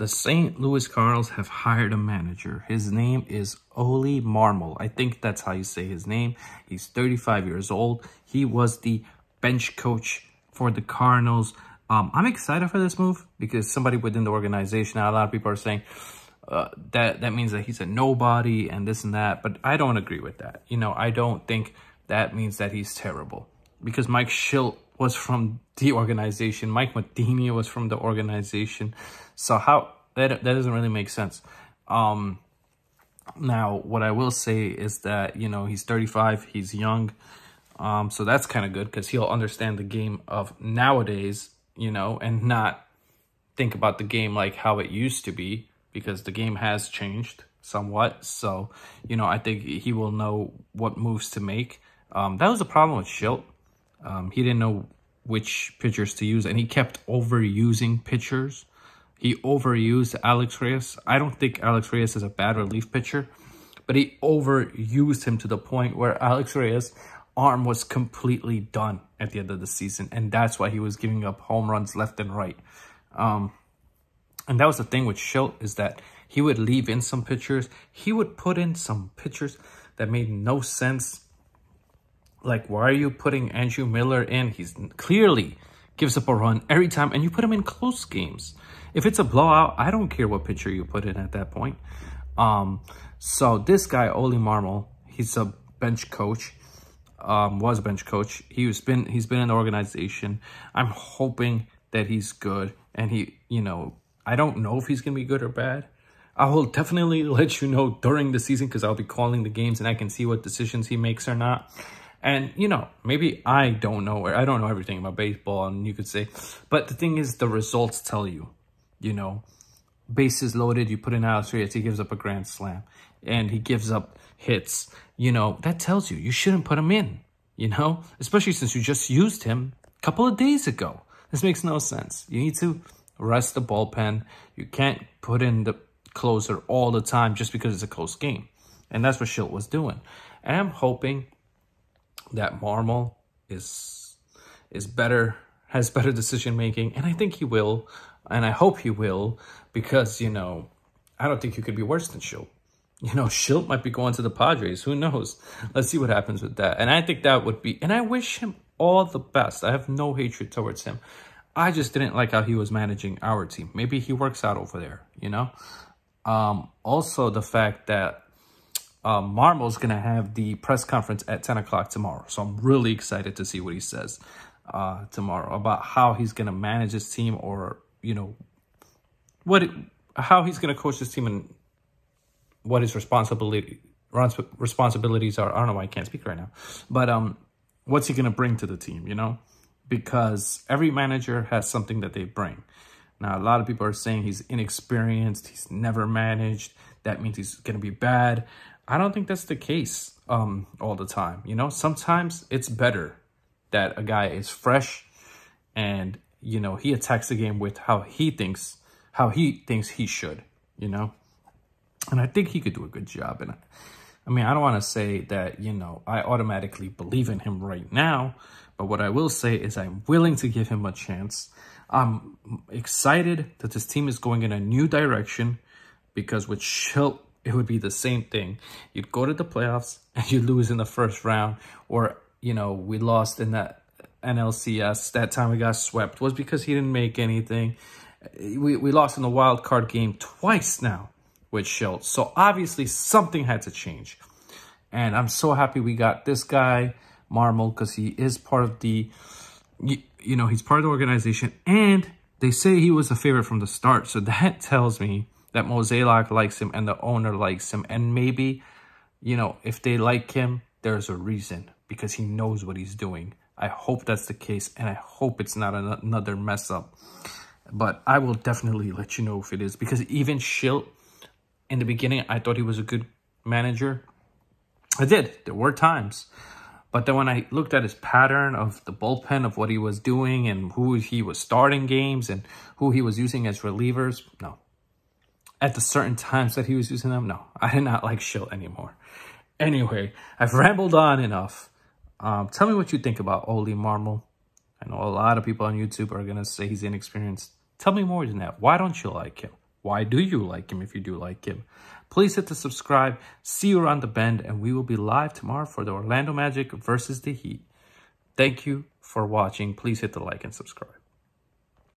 The St. Louis Cardinals have hired a manager. His name is Ole Marmol. I think that's how you say his name. He's 35 years old. He was the bench coach for the Cardinals. Um, I'm excited for this move because somebody within the organization, a lot of people are saying uh, that that means that he's a nobody and this and that, but I don't agree with that. You know, I don't think that means that he's terrible because Mike Schill was from the organization. Mike Matheny was from the organization. So how that that doesn't really make sense. Um, now, what I will say is that you know he's 35, he's young, um, so that's kind of good because he'll understand the game of nowadays, you know, and not think about the game like how it used to be because the game has changed somewhat. So, you know, I think he will know what moves to make. Um, that was a problem with Schilt um, he didn't know which pitchers to use, and he kept overusing pitchers. He overused Alex Reyes. I don't think Alex Reyes is a bad relief pitcher, but he overused him to the point where Alex Reyes' arm was completely done at the end of the season, and that's why he was giving up home runs left and right. Um, and that was the thing with Schilt is that he would leave in some pitchers. He would put in some pitchers that made no sense like, why are you putting Andrew Miller in? He's clearly gives up a run every time, and you put him in close games. If it's a blowout, I don't care what pitcher you put in at that point. Um, so this guy, Oli Marmol, he's a bench coach. Um, was a bench coach. He's been he's been in the organization. I'm hoping that he's good, and he, you know, I don't know if he's gonna be good or bad. I will definitely let you know during the season because I'll be calling the games and I can see what decisions he makes or not. And, you know, maybe I don't know, I don't know everything about baseball, and you could say, but the thing is, the results tell you, you know, bases loaded, you put in Alex Reyes, he gives up a grand slam, and he gives up hits. You know, that tells you, you shouldn't put him in, you know, especially since you just used him a couple of days ago. This makes no sense. You need to rest the bullpen. You can't put in the closer all the time just because it's a close game. And that's what Schilt was doing. And I'm hoping that Marmol is is better, has better decision making, and I think he will, and I hope he will, because you know, I don't think he could be worse than Schilt. You know, Schilt might be going to the Padres. Who knows? Let's see what happens with that. And I think that would be, and I wish him all the best. I have no hatred towards him. I just didn't like how he was managing our team. Maybe he works out over there, you know? Um, also, the fact that uh, is going to have the press conference at 10 o'clock tomorrow. So I'm really excited to see what he says uh, tomorrow about how he's going to manage his team or, you know, what it, how he's going to coach his team and what his responsibility responsibilities are. I don't know why I can't speak right now. But um, what's he going to bring to the team, you know? Because every manager has something that they bring. Now, a lot of people are saying he's inexperienced. He's never managed. That means he's going to be bad. I don't think that's the case um, all the time. You know, sometimes it's better that a guy is fresh and, you know, he attacks the game with how he thinks, how he thinks he should, you know? And I think he could do a good job. And I, I mean, I don't want to say that, you know, I automatically believe in him right now, but what I will say is I'm willing to give him a chance. I'm excited that this team is going in a new direction because with Schilt it would be the same thing. You'd go to the playoffs and you lose in the first round, or you know, we lost in that NLCS that time we got swept was because he didn't make anything. We we lost in the wild card game twice now with Schultz. So obviously something had to change. And I'm so happy we got this guy, Marmol, because he is part of the, you, you know, he's part of the organization. And they say he was a favorite from the start. So that tells me that Mozeliak likes him and the owner likes him. And maybe, you know, if they like him, there's a reason because he knows what he's doing. I hope that's the case and I hope it's not another mess up. But I will definitely let you know if it is because even Schilt, in the beginning, I thought he was a good manager. I did. There were times. But then when I looked at his pattern of the bullpen of what he was doing and who he was starting games and who he was using as relievers, no, at the certain times that he was using them. No, I did not like Shill anymore. Anyway, I've rambled on enough. Um, tell me what you think about Oli Marmol. I know a lot of people on YouTube are going to say he's inexperienced. Tell me more than that. Why don't you like him? Why do you like him if you do like him? Please hit the subscribe. See you around the bend, and we will be live tomorrow for the Orlando Magic versus the Heat. Thank you for watching. Please hit the like and subscribe.